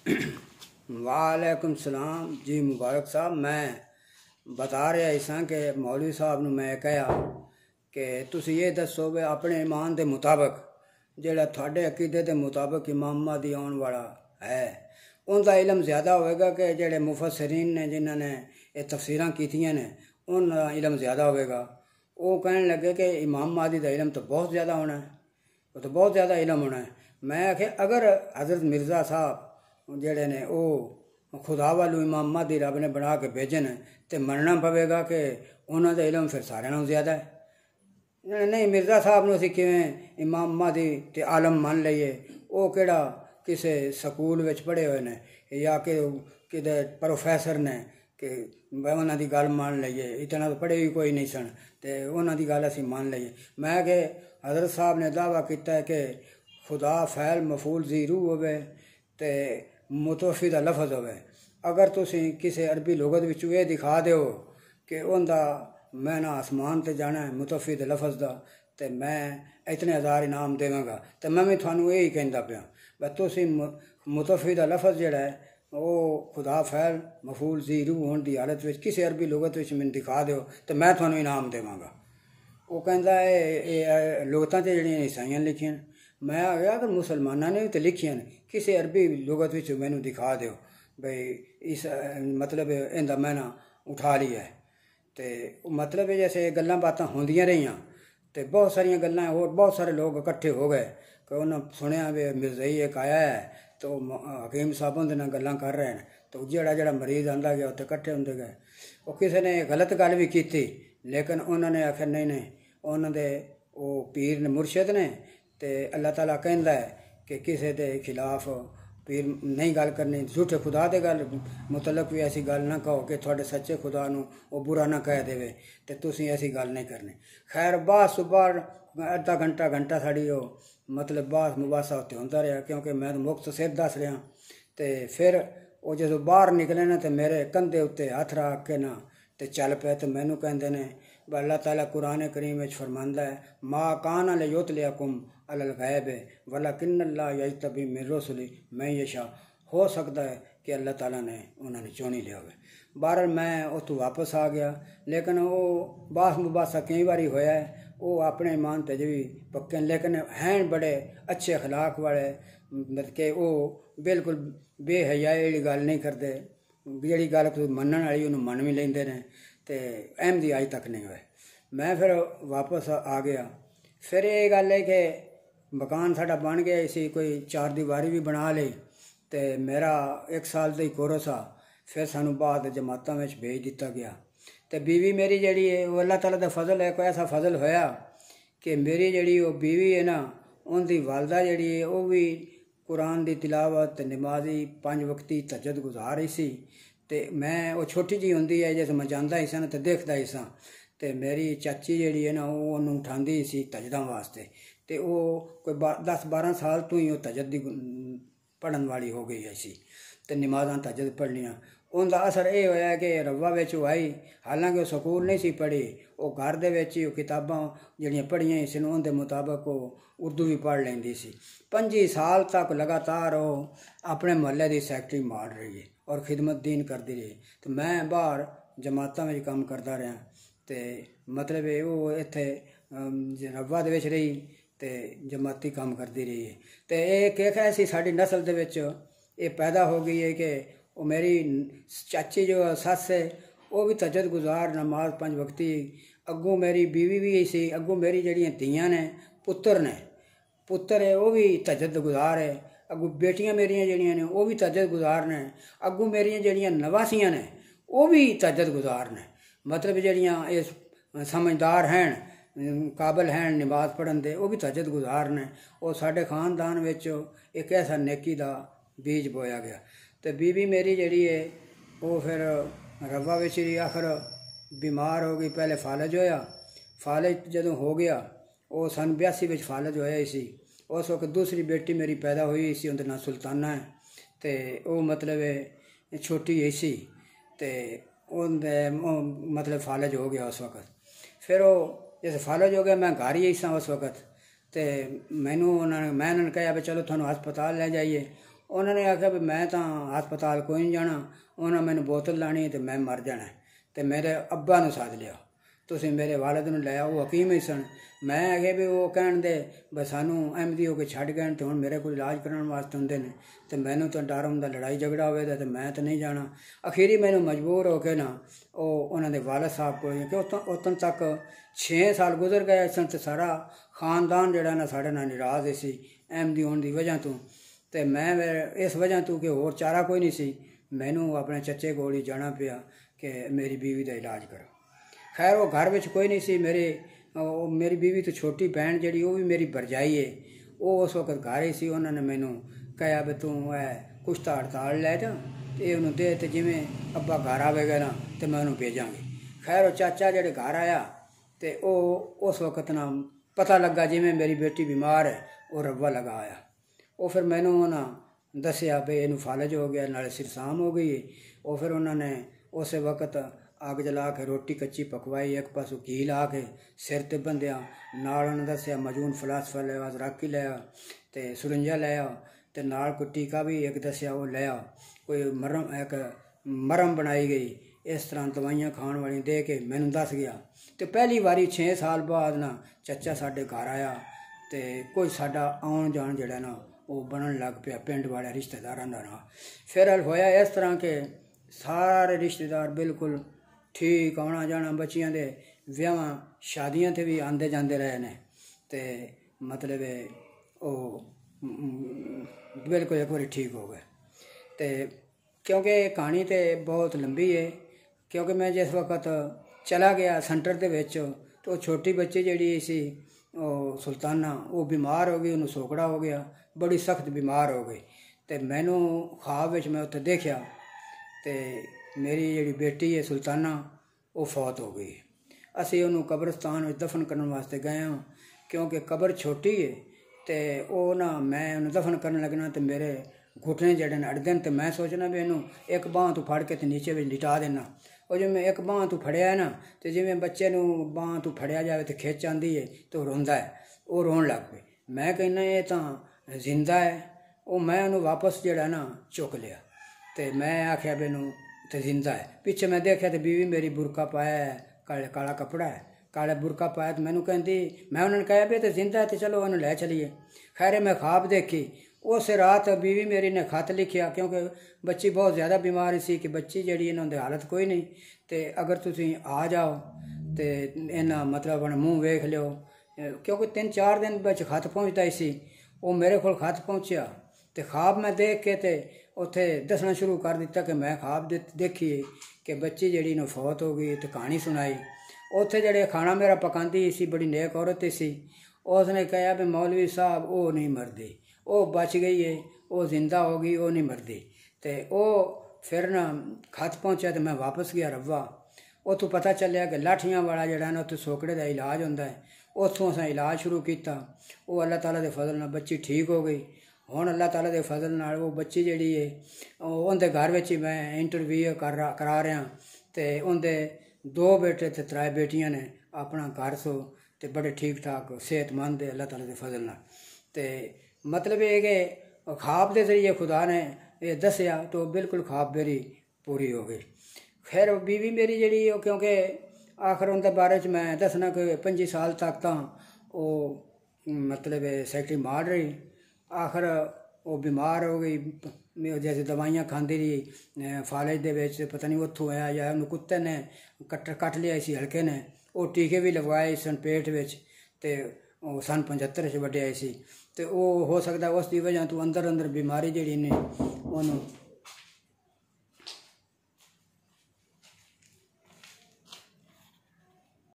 वालेकुम सलाम जी मुबारक साहब मैं बता रहा इसा के मौलवी साहब न मैं कह के तुम ये दसो भी अपने ईमान के मुताबिक जोड़ा थोड़े अकीदे के मुताबिक इमामा द आने वाला है उनका इलम ज़्यादा होगा कि जेडे मुफसरीन ने जिन्होंने ये तफसीर कीतिया ने उनका इलम ज़्यादा होगा वो कह लगे कि इमाम मादी का इलम तो बहुत ज़्यादा होना है वो तो बहुत ज़्यादा इलम होना है मैं आखिर अगर हज़रत मिर्जा साहब जड़े ने ओ खुदा वालू इमामा दी रब ने बना के भेजन तो मनना पवेगा कि उन्होंने इलम फिर सारे ना ज्यादा है नहीं मिर्जा साहब ने अभी किए इमामा दी ते आलम मान लीए वो कि किसी स्कूल पढ़े हुए ने या कि प्रोफेसर ने कि उन्होंने गल मान लीए इतना तो पढ़े भी कोई नहीं सन तो उन्होंने गल असी मान लीए मैं कि हजरत साहब ने दावा किया कि खुदा फैल मफूल जी रूह हो मुतफीदा लफज होवे अगर तुम किसी अरबी लुगत विच ये दिखा दो कि उनका मैं ना आसमान से जाना है मुतफीद लफज का तो मैं इतने हज़ार इनाम देवगा तो मैं भी थानू यही कहता पाया बस तुम लफज जोड़ा है वो खुदा फैल मफूल जी रूह होने की हालत में किसी अरबी लुगत में मैं दिखा दो तो मैं थोड़ा इनाम देवगा वो कहता है लुगत जड़ियाँ ईसाइया लिखिया मैं आ गया अगर मुसलमाना ने भी तो लिखिया किसी अरबी लुगत बच्चों मैं दिखा दो भाई इस मतलब इनका मैना उठा लिया तो मतलब जैसे गल् बात हो रही तो बहुत सारिया गल् और बहुत सारे लोग इकट्ठे हो गए कि उन्हें सुने भी मिर्जई एक आया है तो हकीम साहब हमारे गल् कर रहे हैं तो जड़ा जो मरीज आंदा गया उठे होंगे गए और किसी ने गलत गल भी की लेकिन उन्होंने आख्या नहीं नहीं उन्होंने वो पीर ने मुरशद ने तो अल्लाह तला कहता है कि किसी के खिलाफ पीर नहीं गल करनी झूठे खुदा के गल मुतलक भी ऐसी गल ना कहो कि थोड़े सच्चे खुदा वो बुरा ना कह दे तो ऐसी गल नहीं करनी खैर बास सुबह अर्धा घंटा घंटा साड़ी मतलब बास मुबासा उत्ते हों क्योंकि मैं तो मुक्त सिर दस रहा तो फिर वो जो बहर निकले ना तो मेरे कंधे उत्ते हथ रख के ना तो चल पे तो मैनू कहें अल्लाह तला कुरान करीम फरमाना है माँ कान आले जोत लिया कुम अलगैब है वला किन्नल्ला यही तभी मेरे सुली मैं यशा हो सकता है कि अल्लाह ताला ने उन्होंने चुनी लिया होगा बहरहाल मैं उतु वापस आ गया लेकिन वो बास मुबासा कई बार होया है वो अपने ईमान तो जी पक्के हैं लेकिन हैं बड़े अच्छे अखलाक वाले मतलब के वो बिल्कुल बेहया जी गल नहीं करते जी गल कोई मन वाली उन्होंने मन भी लेंदे ने तो अहमदी अज तक नहीं हो मैं फिर वापस आ गया फिर ये गल है कि मकान साढ़ा बन गया इसी कोई चार दीवारी भी बना ली तो मेरा एक साल तो ही कोरस आ फिर सू बाद जमातों में बेच दिता गया तो बीवी मेरी जी अल्लाह तला फजल है कोई ऐसा फजल होया कि मेरी जी बीवी है ना उनकी वालदा जी वह भी कुरान की तिलावत नमाजी पांच वक्ती तजद गुजार ही सी ते मैं वो छोटी जी होंगी है जिस मैं जाता ही सन तो देखता ही सर मेरी चाची जी है ना वो उन्होंने उठाती सी तजदा वास्ते ਤੇ ਉਹ ਕੋਈ 10 12 ਸਾਲ ਤੋਂ ਹੀ ਉਹ ਤਜੱਦ ਪੜਨ ਵਾਲੀ ਹੋ ਗਈ ਐਸੀ ਤੇ ਨਮਾਜ਼ਾਂ ਤਜੱਦ ਪੜਨੀਆਂ ਉਹਦਾ ਅਸਰ ਇਹ ਹੋਇਆ ਕਿ ਰੱਵਾ ਵਿੱਚ ਆਈ ਹਾਲਾਂਕਿ ਉਹ ਸਕੂਲ ਨਹੀਂ ਸੀ ਪੜ੍ਹੀ ਉਹ ਘਰ ਦੇ ਵਿੱਚ ਹੀ ਉਹ ਕਿਤਾਬਾਂ ਜਿਹੜੀਆਂ ਪੜ੍ਹੀਆਂ ਸੀ ਉਹਨਾਂ ਦੇ ਮੁਤਾਬਕ ਉਹ ਉਰਦੂ ਵੀ ਪੜ੍ਹ ਲੈਂਦੀ ਸੀ 25 ਸਾਲ ਤੱਕ ਲਗਾਤਾਰ ਉਹ ਆਪਣੇ ਮੁਹੱਲੇ ਦੀ ਸੈਕਟਰੀ ਮਾਰ ਰਹੀ ਹੈ ਔਰ ਖਿਦਮਤ ਦੀਨ ਕਰਦੀ ਰਹੀ ਤੇ ਮੈਂ ਬਾਹਰ ਜਮਾਤਾਂ ਵਿੱਚ ਕੰਮ ਕਰਦਾ ਰਿਹਾ ਤੇ ਮਤਲਬ ਇਹ ਉਹ ਇੱਥੇ ਰੱਵਾ ਦੇ ਵਿੱਚ ਰਹੀ ਤੇ ਜਮਾਤੀ ਕੰਮ ਕਰਦੀ ਰਹੀ ਹੈ ਤੇ ਇਹ ਕਿਹ ਹੈ ਸੀ ਸਾਡੀ نسل ਦੇ ਵਿੱਚ ਇਹ ਪੈਦਾ ਹੋ ਗਈ ਹੈ ਕਿ ਉਹ ਮੇਰੀ ਚਾਚੀ ਜੋ ਸੱਸ ਹੈ ਉਹ ਵੀ ਤਜਦ ਗੁਜ਼ਾਰ ਨਮਾਜ਼ ਪੰਜ ਵਕਤੀ ਅੱਗੋਂ ਮੇਰੀ ਬੀਵੀ ਵੀ ਸੀ ਅੱਗੋਂ ਮੇਰੀ ਜਿਹੜੀਆਂ ਧੀਆਂ ਨੇ ਪੁੱਤਰ ਨੇ ਪੁੱਤਰ ਹੈ ਉਹ ਵੀ ਤਜਦ ਗੁਜ਼ਾਰ ਹੈ ਅੱਗੋਂ ਬੇਟੀਆਂ ਮੇਰੀਆਂ ਜਿਹੜੀਆਂ ਨੇ ਉਹ ਵੀ ਤਜਦ ਗੁਜ਼ਾਰ ਨੇ ਅੱਗੋਂ ਮੇਰੀਆਂ ਜਿਹੜੀਆਂ ਨਵਾਸੀਆਂ ਨੇ ਉਹ ਵੀ ਤਜਦ ਗੁਜ਼ਾਰ ਨੇ ਮਤਲਬ ਜਿਹੜੀਆਂ ਇਹ ਸਮਝਦਾਰ ਹਨ ਕਾਬਲ ਹਨ ਨਮਾਜ਼ ਪੜਨ ਦੇ ਉਹ ਵੀ ਤਜਦ ਗੁਜ਼ਾਰ ਨੇ ਉਹ ਸਾਡੇ ਖਾਨਦਾਨ ਵਿੱਚ ਇੱਕ ਐਸਾ ਨੇਕੀ ਦਾ ਬੀਜ ਬੋਇਆ ਗਿਆ ਤੇ ਬੀਬੀ ਮੇਰੀ ਜਿਹੜੀ ਹੈ ਉਹ ਫਿਰ ਰੱਬਾ ਵਿੱਚ ਹੀ ਆਖਰ ਬਿਮਾਰ ਹੋ ਗਈ ਪਹਿਲੇ ਫਾਲਜ ਹੋਇਆ ਫਾਲਜ ਜਦੋਂ ਹੋ ਗਿਆ ਉਹ ਸਨ 82 ਵਿੱਚ ਫਾਲਜ ਹੋਇਆ ਸੀ ਉਸ ਵਕਤ ਦੂਸਰੀ ਬੇਟੀ ਮੇਰੀ ਪੈਦਾ ਹੋਈ ਸੀ ਉਹਦਾ ਨਾਂ ਸੁਲਤਾਨਾ ਹੈ ਤੇ ਉਹ ਮਤਲਬ ਛੋਟੀ ਹੀ ਸੀ ਤੇ ਉਹਦੇ ਮਤਲਬ ਫਾਲਜ ਹੋ ਗਿਆ ਉਸ ਵਕਤ ਫਿਰ ਉਹ जैसे फॉलोज हो गया मैं घर ही सा उस वक्त तो मैं उन्होंने मैं उन्होंने कहा भी चलो थानू हस्पता ले जाइए उन्होंने आख्या भी मैं तो हस्पता कोई नहीं जाना उन्होंने मैंने बोतल लानी तो मैं मर जाना तो मेरे अब्बा ने साथ लिया ਤੁਸੀਂ ਮੇਰੇ ਵਾਲਦ ਨੂੰ ਲੈ ਆਓ ਹਕੀਮ ਹੀ ਸਨ ਮੈਂ ਅਗੇ ਵੀ ਉਹ ਕਹਿਣ ਦੇ ਬਸ ਸਾਨੂੰ ਐਮਦੀ ਹੋ ਕੇ ਛੱਡ ਗਏ ਤੇ ਹੁਣ ਮੇਰੇ ਕੋਲ ਇਲਾਜ ਕਰਾਉਣ ਵਾਸਤੇ ਹੁੰਦੇ ਨੇ ਤੇ ਮੈਨੂੰ ਤਾਂ ਡਰ ਹੁੰਦਾ ਲੜਾਈ ਝਗੜਾ ਹੋਵੇ ਤਾਂ ਮੈਂ ਤਾਂ ਨਹੀਂ ਜਾਣਾ ਅਖੀਰੀ ਮੈਨੂੰ ਮਜਬੂਰ ਹੋ ਕੇ ਨਾ ਉਹ ਉਹਨਾਂ ਦੇ ਵਾਲਦ ਸਾਹਿਬ ਕੋਲ ਕਿ ਉਤੋਂ ਉਤੋਂ ਤੱਕ 6 ਸਾਲ ਗੁਜ਼ਰ ਗਏ ਸਨ ਤੇ ਸਾਰਾ ਖਾਨਦਾਨ ਜਿਹੜਾ ਨਾ ਸਾਡੇ ਨਾਲ ਨਿਰਾਜ਼ ਸੀ ਐਮਦੀ ਹੋਣ ਦੀ ਵਜ੍ਹਾ ਤੋਂ ਤੇ ਮੈਂ ਇਸ ਵਜ੍ਹਾ ਤੋਂ ਕਿ ਹੋਰ ਚਾਰਾ ਕੋਈ ਨਹੀਂ ਸੀ ਮੈਨੂੰ ਆਪਣੇ ਚੱਚੇ ਕੋਲ ਹੀ ਜਾਣਾ ਪਿਆ ਕਿ ਮੇਰੀ ਬੀਵੀ ਦਾ ਇਲਾਜ ਕਰੋ खैर वो घर में कोई नहीं सी मेरी ਉਹ ਮੇਰੀ ਬੀਵੀ ਤੋਂ ਛੋਟੀ ਭੈਣ ਜਿਹੜੀ ਉਹ ਵੀ ਮੇਰੀ ਭਰਜਾਈ ਏ ਉਹ ਉਸ ਵਕਤ ਘਰ ਹੀ ਸੀ ਉਹਨਾਂ ਨੇ ਮੈਨੂੰ ਕਹਿਆ ਵੀ ਤੂੰ ਐ ਕੁਛ ਤਾਂ ਹੜਤਾਲ ਲੈ ਜਾ ਤੇ ਉਹਨੂੰ ਦੇ ਤੇ ਜਿਵੇਂ ਅੱਬਾ ਘਰ ਆਵੇਗਾ ਨਾ ਤੇ ਮੈਂ ਉਹਨੂੰ ਭੇਜਾਂਗੀ ਖੈਰ ਉਹ ਚਾਚਾ ਜਿਹੜੇ ਘਰ ਆਇਆ ਤੇ ਉਹ ਉਸ ਵਕਤ ਨਾ ਪਤਾ ਲੱਗਾ ਜਿਵੇਂ ਮੇਰੀ ਬੇਟੀ ਬਿਮਾਰ ਹੈ ਉਹ ਰੱਵਾ ਲਗਾ ਆਇਆ ਉਹ ਫਿਰ ਮੈਨੂੰ ਉਹਨਾਂ ਦੱਸਿਆ ਵੀ ਇਹਨੂੰ ਫਾਲਜ ਹੋ ਗਿਆ ਨਾਲੇ ਸਿਰਸਾਮ ਹੋ ਗਈ ਉਹ ਫਿਰ ਉਹਨਾਂ ਨੇ ਉਸੇ ਵਕਤ ਅੱਗ ਜਲਾ ਕੇ ਰੋਟੀ ਕੱਚੀ ਪਕਵਾਈ ਇੱਕ ਪਾਸੋਂ ਘੀ ਲਾ ਕੇ ਸਿਰ ਤੇ ਬੰਦਿਆ ਨਾਲ ਉਹਨਾਂ ਦੱਸਿਆ ਮਜੂਨ ਫਲਸਫਾ ਲੈ ਆ ਰਾਕੀ ਲੈ ਆ ਤੇ ਸੁਰੰਜਾ ਲੈ ਆ ਤੇ ਨਾਲ ਕੋਈ ਟੀਕਾ ਵੀ ਇੱਕ ਦੱਸਿਆ ਉਹ ਲੈ ਆ ਕੋਈ ਮਰਮ ਇੱਕ ਮਰਮ ਬਣਾਈ ਗਈ ਇਸ ਤਰ੍ਹਾਂ ਦਵਾਈਆਂ ਖਾਣ ਵਾਲੀ ਦੇ ਕੇ ਮੈਨੂੰ ਦੱਸ ਗਿਆ ਤੇ ਪਹਿਲੀ ਵਾਰੀ 6 ਸਾਲ ਬਾਅਦ ਨਾ ਚਾਚਾ ਸਾਡੇ ਘਰ ਆਇਆ ਤੇ ਕੋਈ ਸਾਡਾ ਆਉਣ ਜਾਣ ਜਿਹੜਾ ਨਾ ਉਹ ਬਣਨ ਲੱਗ ਪਿਆ ਪਿੰਡ ਵਾਲੇ ਰਿਸ਼ਤੇਦਾਰਾਂ ਦਾ ਨਾ ਫਿਰ ਹੋਇਆ ਇਸ ਤਰ੍ਹਾਂ ਕਿ ਸਾਰੇ ਰਿਸ਼ਤੇਦਾਰ ਬਿਲਕੁਲ ਠੀਕ ਆਉਣਾ ਜਾਣਾ ਬੱਚਿਆਂ ਦੇ ਵਿਆਹਾਂ ਸ਼ਾਦੀਆਂ ਤੇ ਵੀ ਆਂਦੇ ਜਾਂਦੇ ਰਹੇ ਨੇ ਤੇ ਮਤਲਬ ਉਹ ਬਿਲਕੁਲ ਇੱਕ ਵਾਰੀ ਠੀਕ ਹੋ ਗਏ ਤੇ ਕਿਉਂਕਿ ਇਹ ਕਹਾਣੀ ਤੇ ਬਹੁਤ ਲੰਬੀ ਹੈ ਕਿਉਂਕਿ ਮੈਂ ਜਿਸ ਵਕਤ ਚਲਾ ਗਿਆ ਸੈਂਟਰ ਦੇ ਵਿੱਚ ਤੇ ਉਹ ਛੋਟੀ ਬੱਚੀ ਜਿਹੜੀ ਸੀ ਉਹ ਸੁਲਤਾਨਾ ਉਹ ਬਿਮਾਰ ਹੋ ਗਈ ਉਹਨੂੰ ਸੋਕੜਾ ਹੋ ਗਿਆ ਬੜੀ ਸਖਤ ਬਿਮਾਰ ਹੋ ਗਈ ਤੇ ਮੈਨੂੰ ਖਾਬ ਵਿੱਚ ਮੈਂ ਉੱਥੇ ਦੇਖਿਆ ਤੇ ਮੇਰੀ ਜਿਹੜੀ ਬੇਟੀ ਹੈ ਸੁਲਤਾਨਾ ਉਹ ਫੌਤ ਹੋ ਗਈ ਅਸੀਂ ਉਹਨੂੰ ਕਬਰਸਤਾਨ ਵਿੱਚ ਦਫਨ ਕਰਨ ਵਾਸਤੇ ਗਏ ਹਾਂ ਕਿਉਂਕਿ ਕਬਰ ਛੋਟੀ ਹੈ ਤੇ ਉਹ ਨਾ ਮੈਂ ਉਹਨੂੰ ਦਫਨ ਕਰਨ ਲੱਗਣਾ ਤੇ ਮੇਰੇ ਘੁੱਟਣੇ ਜਿਹੜੇ ਨੇ ਅੜਦਨ ਤੇ ਮੈਂ ਸੋਚਣਾ ਵੀ ਇਹਨੂੰ ਇੱਕ ਬਾਹ ਤੋਂ ਫੜ ਕੇ ਤੇ ਨੀਚੇ ਵਿੱਚ ਲਿਟਾ ਦੇਣਾ ਉਹ ਜਿਵੇਂ ਇੱਕ ਬਾਹ ਤੋਂ ਫੜਿਆ ਨਾ ਤੇ ਜਿਵੇਂ ਬੱਚੇ ਨੂੰ ਬਾਹ ਤੋਂ ਫੜਿਆ ਜਾਵੇ ਤੇ ਖਿੱਚ ਆਂਦੀ ਹੈ ਤੇ ਉਹ ਰੋਂਦਾ ਹੈ ਉਹ ਰੋਣ ਲੱਗ ਪਈ ਮੈਂ ਕਹਿੰਦਾ ਇਹ ਤਾਂ ਜ਼ਿੰਦਾ ਹੈ ਉਹ ਮੈਂ ਉਹਨੂੰ ਵਾਪਸ ਜਿਹੜਾ ਨਾ ਚੁੱਕ ਲਿਆ ਤੇ ਮੈਂ ਆਖਿਆ ਬੈਨੂੰ तो जिंदा है पीछे मैं देखा तो बीवी मेरी बुरका पाया है काले काला कपड़ा है काले बुरका पाया तो मैंने कहती मैं उन्होंने कहा भी तो जिंदा है तो चलो उन्हें लै चलिए खैर मैं ख्वाब देखी उस रात बीवी मेरी ने खत लिखिया क्योंकि बच्ची बहुत ज़्यादा बीमार सी कि बच्ची जी इन्होंने हालत कोई नहीं तो अगर तुम आ जाओ तो इन्हें मतलब अपने मूँह वेख लियो क्योंकि तीन चार दिन बच्चे खत पहुँचता ही वो मेरे को खत पहुँचा ਤੇ मैं देख के तो ਤੇ दसना शुरू कर दिता कि मैं ਮੈਂ ਖਾਬ देखी कि बच्ची जी ਨੂੰ फौत हो गई तो कहानी सुनाई उत्थे जड़े खाना मेरा पकाती सी बड़ी नेक औरत सी उसने कहा भी मौलवी साहब वो नहीं मरती वो बच गई है वो जिंदा हो गई वह नहीं मरती तो वो फिर ना खत पहुँचा तो मैं वापस गया रवा उतु पता चलिया कि लाठियाँ वाला जड़ा ना सोकड़े का इलाज होंगे है उतों असा इलाज शुरू किया अल्लाह तला के फजल में बच्ची ठीक हो गई हूँ अल्लाह तला के फजल न वो बच्ची जी उनके घर में ही मैं इंटरव्यू कर रहा करा रहा तो उनके दो बेटे तो त्रै बेटिया ने अपना घर सो तो बड़े ठीक ठाक सेहतमंद अल्लाह तला के फजल न मतलब ये कि खाब के जरिए खुदा ने यह दसिया तो बिल्कुल खाब मेरी पूरी हो गई फिर बीवी मेरी जी क्योंकि आखिर उनके बारे में मैं दसना कि पी साल तक तो वो मतलब सैकटरी मार रही ਆਖਰ ਉਹ ਬਿਮਾਰ ਹੋ ਗਈ ਜਿਵੇਂ ਜੈਸੇ ਦਵਾਈਆਂ ਖਾਂਦੀ ਰਹੀ ਫਾਲਜ ਦੇ ਵਿੱਚ ਪਤਾ ਨਹੀਂ ਉੱਥੋਂ ਆਇਆ ਜਾਂ ਉਹਨੂੰ ਕੁੱਤੇ ਨੇ ਕੱਟ ਕੱਟ ਲਿਆ ਸੀ ਹਲਕੇ ਨੇ ਉਹ ਟੀਕੇ ਵੀ ਲਗਵਾਏ ਸਨ ਪੇਟ ਵਿੱਚ ਤੇ ਉਹ ਸਨ 75 ਚ ਵੱਡਿਆ ਸੀ ਤੇ ਉਹ ਹੋ ਸਕਦਾ ਉਸ ਦੀ ਵਜ੍ਹਾ ਤੋਂ ਅੰਦਰ ਅੰਦਰ ਬਿਮਾਰੀ ਜਿਹੜੀ ਨੇ ਉਹਨੂੰ